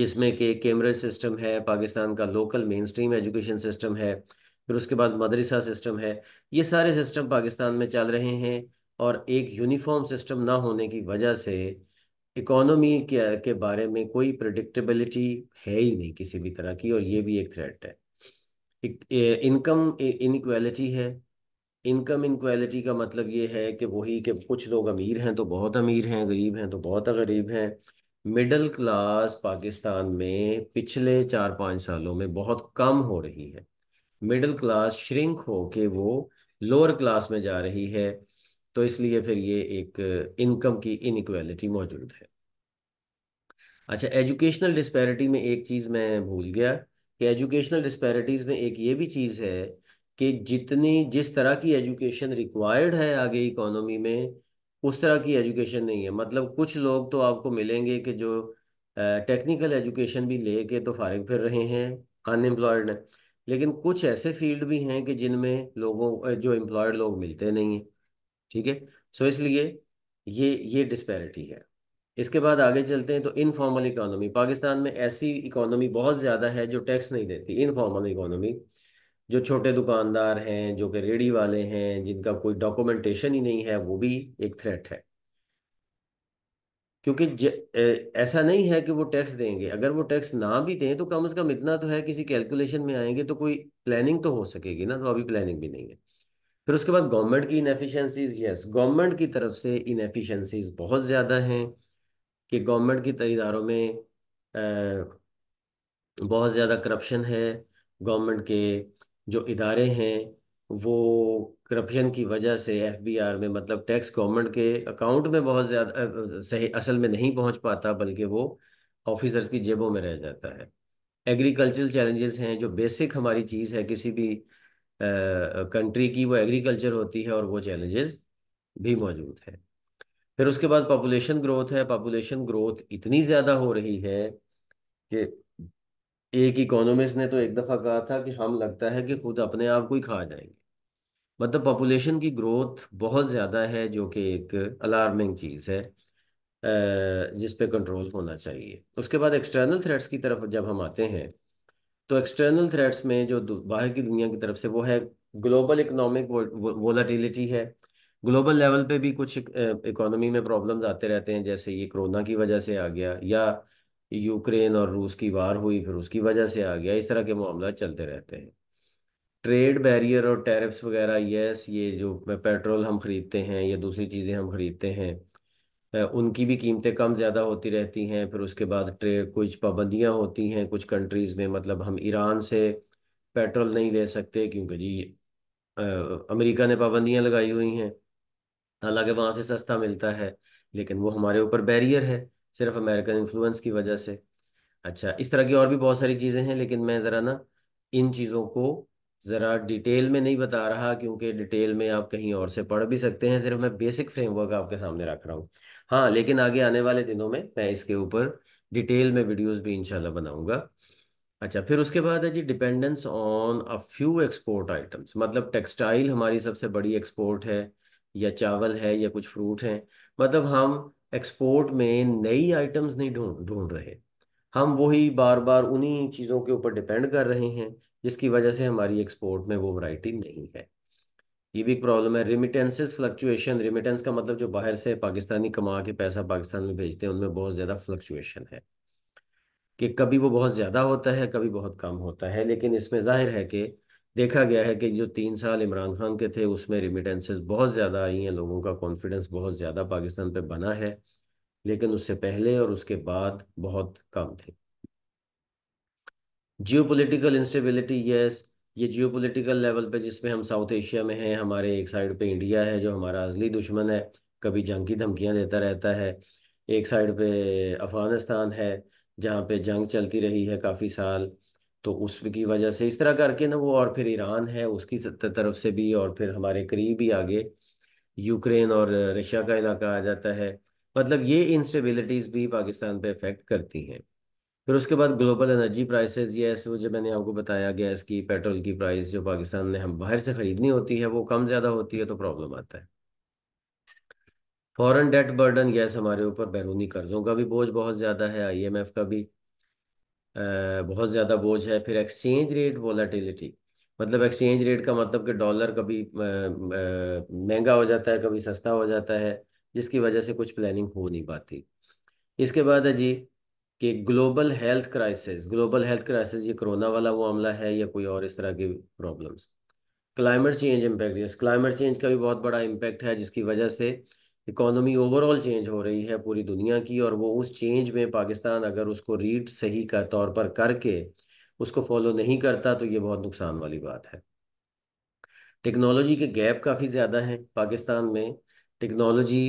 Speaker 1: जिसमें कि कैमरेज सिस्टम है पाकिस्तान का local mainstream education system है फिर उसके बाद मदरसा सिस्टम है ये सारे सिस्टम पाकिस्तान में चल रहे हैं और एक यूनिफॉर्म सिस्टम ना होने की वजह से इकोनॉमी के के बारे में कोई प्रडिक्टेबिलिटी है ही नहीं किसी भी तरह की और ये भी एक थ्रेट है इनकम इनक्वालिटी है इनकम इनक्वालिटी का मतलब ये है कि वही कि कुछ लोग अमीर हैं तो बहुत अमीर हैं गरीब हैं तो बहुत गरीब हैं मिडिल क्लास पाकिस्तान में पिछले चार पाँच सालों में बहुत कम हो रही है मिडिल क्लास श्रिंक हो के वो लोअर क्लास में जा रही है तो इसलिए फिर ये एक इनकम की इनक्वालिटी मौजूद है अच्छा एजुकेशनल डिस्पैरिटी में एक चीज़ मैं भूल गया कि एजुकेशनल डिस्पैरिटीज़ में एक ये भी चीज़ है कि जितनी जिस तरह की एजुकेशन रिक्वायर्ड है आगे इकोनॉमी में उस तरह की एजुकेशन नहीं है मतलब कुछ लोग तो आपको मिलेंगे कि जो टेक्निकल एजुकेशन भी ले के तो फारिग फिर रहे हैं अनएम्प्लॉयड हैं लेकिन कुछ ऐसे फील्ड भी हैं कि जिनमें लोगों जो एम्प्लॉयड लोग मिलते नहीं हैं ठीक है सो इसलिए ये ये डिस्पैरिटी है इसके बाद आगे चलते हैं तो इनफॉर्मल इकोनॉमी पाकिस्तान में ऐसी इकोनॉमी बहुत ज़्यादा है जो टैक्स नहीं देती इनफॉर्मल इकोनॉमी जो छोटे दुकानदार हैं जो कि रेडी वाले हैं जिनका कोई डॉक्यूमेंटेशन ही नहीं है वो भी एक थ्रेट है क्योंकि ज, ए, ऐसा नहीं है कि वो टैक्स देंगे अगर वो टैक्स ना भी दें तो कम से कम इतना तो है किसी कैलकुलेशन में आएंगे तो कोई प्लानिंग तो हो सकेगी ना तो अभी प्लानिंग भी नहीं है फिर उसके बाद गवर्नमेंट की इनएफिशिएंसीज यस गवर्नमेंट की तरफ से इनएफिशिएंसीज बहुत ज़्यादा हैं कि गवर्नमेंट की इदारों में आ, बहुत ज़्यादा करप्शन है गवर्नमेंट के जो इदारे हैं वो करप्शन की वजह से एफबीआर में मतलब टैक्स गवर्नमेंट के अकाउंट में बहुत ज़्यादा सही असल में नहीं पहुंच पाता बल्कि वो ऑफिसर्स की जेबों में रह जाता है एग्रीकल्चरल चैलेंजेस हैं जो बेसिक हमारी चीज़ है किसी भी कंट्री की वो एग्रीकल्चर होती है और वो चैलेंजेस भी मौजूद है फिर उसके बाद पॉपुलेशन ग्रोथ है पॉपुलेशन ग्रोथ इतनी ज़्यादा हो रही है कि एक इकोनॉमिस्ट ने तो एक दफ़ा कहा था कि हम लगता है कि खुद अपने आप को ही खा जाएंगे मतलब पॉपुलेशन की ग्रोथ बहुत ज़्यादा है जो कि एक अलार्मिंग चीज़ है जिस पे कंट्रोल होना चाहिए उसके बाद एक्सटर्नल थ्रेट्स की तरफ जब हम आते हैं तो एक्सटर्नल थ्रेट्स में जो बाहर की दुनिया की तरफ से वो है ग्लोबल इकोनॉमिक वोलाटिलिटी है ग्लोबल लेवल पे भी कुछ इकोनॉमी में प्रॉब्लम्स आते रहते हैं जैसे ये कोरोना की वजह से आ गया या यूक्रेन और रूस की वार हुई फिर उसकी वजह से आ गया इस तरह के मामला चलते रहते हैं ट्रेड बैरियर और टैरिफ्स वगैरह यस ये जो पेट्रोल हम खरीदते हैं या दूसरी चीज़ें हम खरीदते हैं उनकी भी कीमतें कम ज़्यादा होती रहती हैं फिर उसके बाद ट्रेड कुछ पाबंदियाँ होती हैं कुछ कंट्रीज़ में मतलब हम ईरान से पेट्रोल नहीं ले सकते क्योंकि जी अमेरिका ने पाबंदियाँ लगाई हुई हैं हालांकि वहाँ से सस्ता मिलता है लेकिन वो हमारे ऊपर बैरियर है सिर्फ अमेरिकन इन्फ्लुएंस की वजह से अच्छा इस तरह की और भी बहुत सारी चीज़ें हैं लेकिन मैं ज़रा ना इन चीज़ों को ज़रा डिटेल में नहीं बता रहा क्योंकि डिटेल में आप कहीं और से पढ़ भी सकते हैं सिर्फ मैं बेसिक फ्रेमवर्क आपके सामने रख रहा हूँ हाँ लेकिन आगे आने वाले दिनों में मैं इसके ऊपर डिटेल में वीडियोस भी इंशाल्लाह बनाऊंगा अच्छा फिर उसके बाद है जी dependence on a few export items मतलब टेक्सटाइल हमारी सबसे बड़ी एक्सपोर्ट है या चावल है या कुछ फ्रूट हैं मतलब हम एक्सपोर्ट में नई आइटम्स नहीं ढूंढ ढूंढ रहे हम वही बार बार उन्हीं चीज़ों के ऊपर डिपेंड कर रहे हैं जिसकी वजह से हमारी एक्सपोर्ट में वो वैरायटी नहीं है ये भी एक प्रॉब्लम है रिमिटेंसेस फ्लक्चुएशन रिमिटेंस का मतलब जो बाहर से पाकिस्तानी कमा के पैसा पाकिस्तान में भेजते हैं उनमें बहुत ज़्यादा फ्लक्चुएशन है कि कभी वो बहुत ज़्यादा होता है कभी बहुत कम होता है लेकिन इसमें जाहिर है कि देखा गया है कि जो तीन साल इमरान खान के थे उसमें रिमिटेंसेस बहुत ज़्यादा आई हैं लोगों का कॉन्फिडेंस बहुत ज़्यादा पाकिस्तान पर बना है लेकिन उससे पहले और उसके बाद बहुत कम थे जियोपॉलिटिकल इंस्टेबिलिटी यस ये जियोपॉलिटिकल लेवल पे जिसमें हम साउथ एशिया में हैं हमारे एक साइड पे इंडिया है जो हमारा असली दुश्मन है कभी जंग की धमकियां देता रहता है एक साइड पे अफगानिस्तान है जहाँ पे जंग चलती रही है काफ़ी साल तो उसकी वजह से इस तरह करके ना वो और फिर ईरान है उसकी तरफ से भी और फिर हमारे करीब ही आगे यूक्रेन और रशिया का इलाका आ जाता है मतलब ये इंस्टेबिलिटीज़ भी पाकिस्तान पे इफ़ेक्ट करती हैं फिर उसके बाद ग्लोबल एनर्जी प्राइसेस ये वो जो मैंने आपको बताया गैस की पेट्रोल की प्राइस जो पाकिस्तान ने हम बाहर से खरीदनी होती है वो कम ज़्यादा होती है तो प्रॉब्लम आता है फॉरेन डेट बर्डन गैस हमारे ऊपर बैरूनी कर्जों का भी बोझ बहुत ज़्यादा है आईएमएफ का भी आ, बहुत ज़्यादा बोझ है फिर एक्सचेंज रेट वॉलेटिलिटी मतलब एक्सचेंज रेट का मतलब कि डॉलर कभी महंगा हो जाता है कभी सस्ता हो जाता है जिसकी वजह से कुछ प्लानिंग हो नहीं पाती इसके बाद है जी कि global health crisis global health crisis ये कोरोना वाला वो मामला है या कोई और इस तरह की problems climate change impact climate change का भी बहुत बड़ा इम्पैक्ट है जिसकी वजह से इकोनॉमी ओवरऑल चेंज हो रही है पूरी दुनिया की और वो उस चेंज में पाकिस्तान अगर उसको रीड सही का तौर पर करके उसको फॉलो नहीं करता तो ये बहुत नुकसान वाली बात है टेक्नोलॉजी के गैप काफ़ी ज़्यादा हैं पाकिस्तान में टेक्नोलॉजी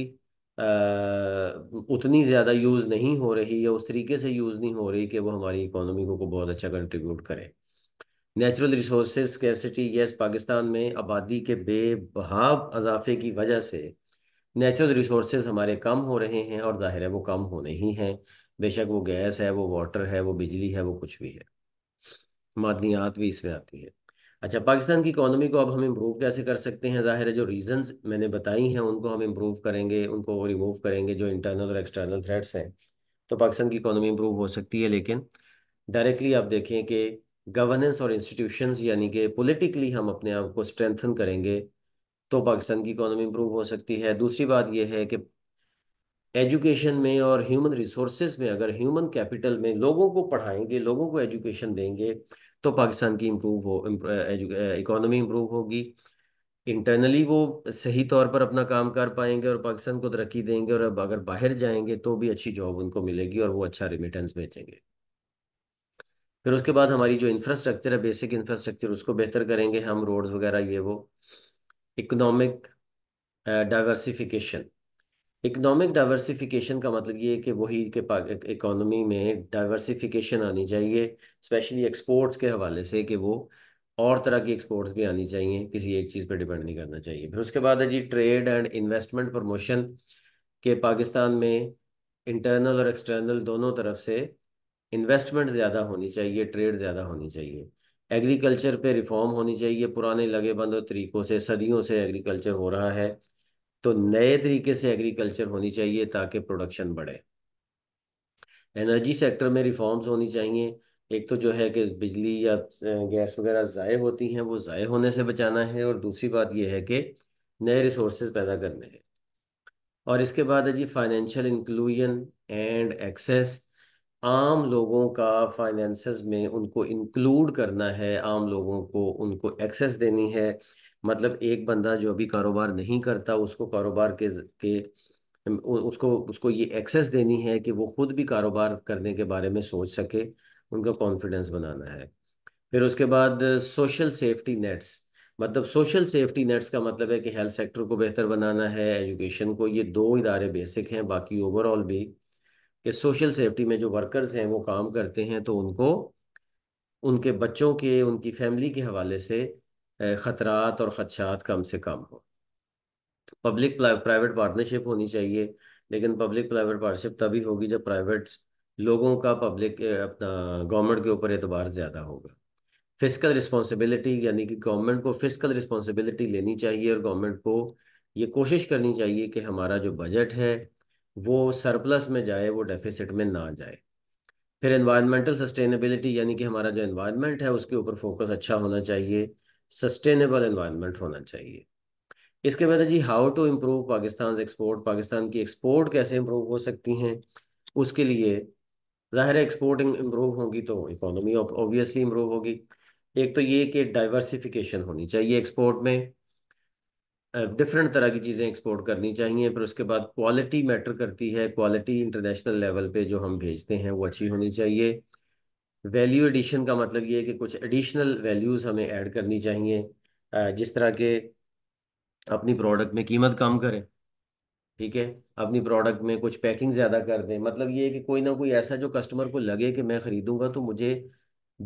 Speaker 1: उतनी ज़्यादा यूज़ नहीं हो रही या उस तरीके से यूज़ नहीं हो रही कि वो हमारी इकोनॉमी को, को बहुत अच्छा कंट्रीब्यूट करे natural resource scarcity yes Pakistan में आबादी के बेबहाव अजाफे की वजह से नेचुरल रिसोर्स हमारे कम हो रहे हैं और ज़ाहिर है वो कम होने ही हैं बेशक वो गैस है वो वाटर है वो बिजली है वो कुछ भी है मादनियात भी इसमें आती है अच्छा पाकिस्तान की इकोनॉमी को अब हम इम्प्रूव कैसे कर सकते हैं जाहिर है जो रीजंस मैंने बताई हैं उनको हम इम्प्रूव करेंगे उनको रिमूव करेंगे जो इंटरनल और एक्सटर्नल थ्रेट्स हैं तो पाकिस्तान की इकोनॉमी इम्प्रूव हो सकती है लेकिन डायरेक्टली आप देखें कि गवर्नेंस और इंस्टीट्यूशन यानी कि पोलिटिकली हम अपने आप को स्ट्रेंथन करेंगे तो पाकिस्तान की इकोनॉमी इम्प्रूव हो सकती है दूसरी बात यह है कि एजुकेशन में और ह्यूमन रिसोर्सेज में अगर ह्यूमन कैपिटल में लोगों को पढ़ाएंगे लोगों को एजुकेशन देंगे तो पाकिस्तान की इम्प्रूव हो इकोनॉमी इम्प्रूव होगी इंटरनली वो सही तौर पर अपना काम कर पाएंगे और पाकिस्तान को तरक्की देंगे और अब अगर बाहर जाएंगे तो भी अच्छी जॉब उनको मिलेगी और वो अच्छा रिमिटेंस भेजेंगे फिर उसके बाद हमारी जो इंफ्रास्ट्रक्चर है बेसिक इंफ्रास्ट्रक्चर उसको बेहतर करेंगे हम रोड्स वगैरह ये वो इकोनॉमिक डाइवर्सिफिकेशन इकोनॉमिक डाइवर्सिफिकेशन का मतलब ये है कि वही के इकोनॉमी में डाइवर्सिफिकेशन आनी चाहिए स्पेशली एक्सपोर्ट्स के हवाले से कि वो और तरह की एक्सपोर्ट्स भी आनी चाहिए किसी एक चीज़ पर डिपेंड नहीं करना चाहिए फिर उसके बाद है जी ट्रेड एंड इन्वेस्टमेंट प्रमोशन के पाकिस्तान में इंटरनल और एक्सटर्नल दोनों तरफ से इन्वेस्टमेंट ज़्यादा होनी चाहिए ट्रेड ज़्यादा होनी चाहिए एग्रीकल्चर पे रिफॉर्म होनी चाहिए पुराने लगे बंद तरीक़ों से सदियों से एग्रीकल्चर हो रहा है तो नए तरीके से एग्रीकल्चर होनी चाहिए ताकि प्रोडक्शन बढ़े एनर्जी सेक्टर में रिफॉर्म्स होनी चाहिए एक तो जो है कि बिजली या गैस वगैरह ज़ाय होती हैं वो ज़ाय होने से बचाना है और दूसरी बात यह है कि नए रिसोर्सेज पैदा करने हैं और इसके बाद है जी फाइनेंशियल इंक्लूजन एंड एक्सेस आम लोगों का फाइनेंसेस में उनको इंक्लूड करना है आम लोगों को उनको एक्सेस देनी है मतलब एक बंदा जो अभी कारोबार नहीं करता उसको कारोबार के के उसको उसको ये एक्सेस देनी है कि वो खुद भी कारोबार करने के बारे में सोच सके उनका कॉन्फिडेंस बनाना है फिर उसके बाद सोशल सेफ्टी नेट्स मतलब सोशल सेफ्टी नेट्स का मतलब है कि हेल्थ सेक्टर को बेहतर बनाना है एजुकेशन को ये दो इदारे बेसिक हैं बाकी ओवरऑल भी कि सोशल सेफ्टी में जो वर्कर्स हैं वो काम करते हैं तो उनको उनके बच्चों के उनकी फैमिली के हवाले से ख़तरात और ख़दशात कम से कम हो पब्लिक प्राइवेट पार्टनरशिप होनी चाहिए लेकिन पब्लिक प्राइवेट पार्टनरशिप तभी होगी जब प्राइवेट लोगों का पब्लिक अपना गवर्नमेंट के ऊपर एतबार ज़्यादा होगा फिजिकल रिस्पॉन्सिबिलिटी यानी कि गवर्नमेंट को फिजिकल रिस्पॉन्सिबिलिटी लेनी चाहिए और गवर्नमेंट को ये कोशिश करनी चाहिए कि हमारा जो बजट है वो सरप्लस में जाए वो डेफिसिट में ना जाए फिर इन्वायरमेंटल सस्टेनेबिलिटी यानी कि हमारा जो इन्वायरमेंट है उसके ऊपर फोकस अच्छा होना चाहिए सस्टेनेबल एनवायरनमेंट होना चाहिए इसके बाद जी how to improve Pakistan export Pakistan की एक्सपोर्ट कैसे इम्प्रूव हो सकती हैं उसके लिए ज़ाहिर एक्सपोर्टिंग इम्प्रूव होगी तो इकोनॉमी ऑब्वियसली इम्प्रूव होगी एक तो ये कि डाइवर्सिफिकेशन होनी चाहिए एक्सपोर्ट में डिफरेंट तरह की चीज़ें एक्सपोर्ट करनी चाहिए फिर उसके बाद क्वालिटी मैटर करती है क्वालिटी इंटरनेशनल लेवल पे जो हम भेजते हैं वो अच्छी होनी चाहिए वैल्यू एडिशन का मतलब ये है कि कुछ एडिशनल वैल्यूज़ हमें ऐड करनी चाहिए जिस तरह के अपनी प्रोडक्ट में कीमत कम करें ठीक है अपनी प्रोडक्ट में कुछ पैकिंग ज़्यादा कर दें मतलब ये है कि कोई ना कोई ऐसा जो कस्टमर को लगे कि मैं ख़रीदूँगा तो मुझे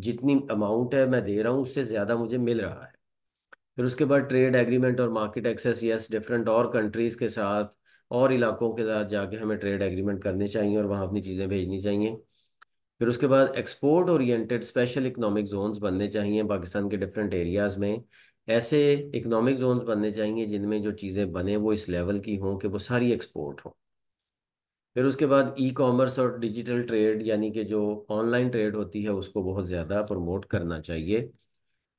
Speaker 1: जितनी अमाउंट है मैं दे रहा हूँ उससे ज़्यादा मुझे मिल रहा है फिर उसके बाद ट्रेड एग्रीमेंट और मार्केट एक्सेस यस डिफरेंट और कंट्रीज़ के साथ और इलाकों के साथ जाके हमें ट्रेड एग्रीमेंट करने चाहिए और वहाँ अपनी चीज़ें भेजनी चाहिए फिर उसके बाद export oriented special economic zones बनने चाहिए पाकिस्तान के डिफरेंट एरियाज़ में ऐसे इकोनॉमिक जोन्स बनने चाहिए जिनमें जो चीज़ें बने वो इस लेवल की हों कि वो सारी एक्सपोर्ट हों फिर उसके बाद ई कॉमर्स और डिजिटल ट्रेड यानी कि जो ऑनलाइन ट्रेड होती है उसको बहुत ज़्यादा प्रमोट करना चाहिए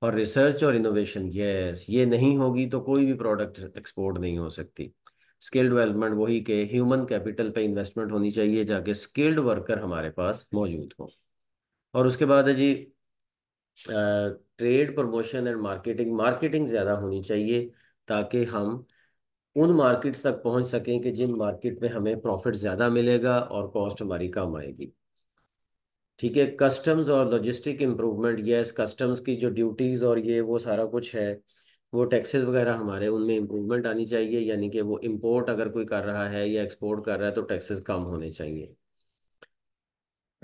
Speaker 1: और रिसर्च और इनोवेशन यस ये नहीं होगी तो कोई भी प्रोडक्ट एक्सपोर्ट नहीं हो सकती स्किल डेवलपमेंट वही के ह्यूमन कैपिटल पे इन्वेस्टमेंट होनी चाहिए जाके स्किल्ड वर्कर हमारे पास मौजूद हो और उसके बाद है जी trade promotion and marketing marketing ज़्यादा होनी चाहिए ताकि हम उन मार्केट्स तक पहुंच सकें कि जिन मार्केट में हमें प्रॉफिट ज़्यादा मिलेगा और कॉस्ट हमारी कम आएगी ठीक है कस्टम्स और लॉजिस्टिक इम्प्रूवमेंट यस कस्टम्स की जो ड्यूटीज़ और ये वो सारा कुछ है वो टैक्सेस वगैरह हमारे उनमें इम्प्रूवमेंट आनी चाहिए यानी कि वो इम्पोर्ट अगर कोई कर रहा है या एक्सपोर्ट कर रहा है तो टैक्सेस कम होने चाहिए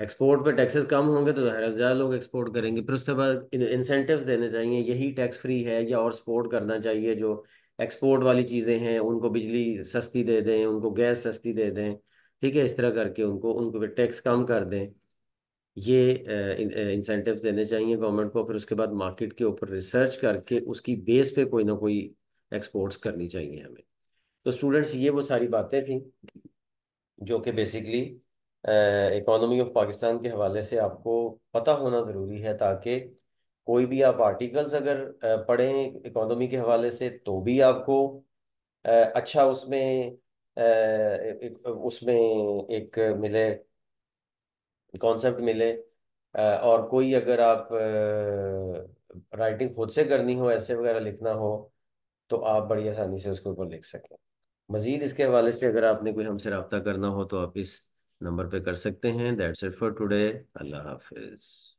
Speaker 1: एक्सपोर्ट पे टैक्सेस कम होंगे तो ज़्यादा लोग एक्सपोर्ट करेंगे फिर उसके बाद इंसेंटिव देने चाहिए यही टैक्स फ्री है या और सपोर्ट करना चाहिए जो एक्सपोर्ट वाली चीज़ें हैं उनको बिजली सस्ती दे दें उनको गैस सस्ती दे दें ठीक है इस तरह करके उनको उनको टैक्स कम कर दें ये इंसेंटिव्स देने चाहिए गवर्नमेंट को फिर उसके बाद मार्केट के ऊपर रिसर्च करके उसकी बेस पे कोई ना कोई एक्सपोर्ट्स करनी चाहिए हमें तो स्टूडेंट्स ये वो सारी बातें थी जो कि बेसिकली इकोनॉमी ऑफ पाकिस्तान के हवाले से आपको पता होना ज़रूरी है ताकि कोई भी आप आर्टिकल्स अगर पढ़ें इकोनॉमी के हवाले से तो भी आपको अच्छा उसमें उसमें एक मिले कॉन्सेप्ट मिले और कोई अगर आप राइटिंग खुद से करनी हो ऐसे वगैरह लिखना हो तो आप बड़ी आसानी से उसके ऊपर लिख सकें मज़ीद इसके हवाले से अगर आपने कोई हमसे रबता करना हो तो आप इस नंबर पे कर सकते हैं दैट्स इट फॉर टुडे अल्लाह हाफिज़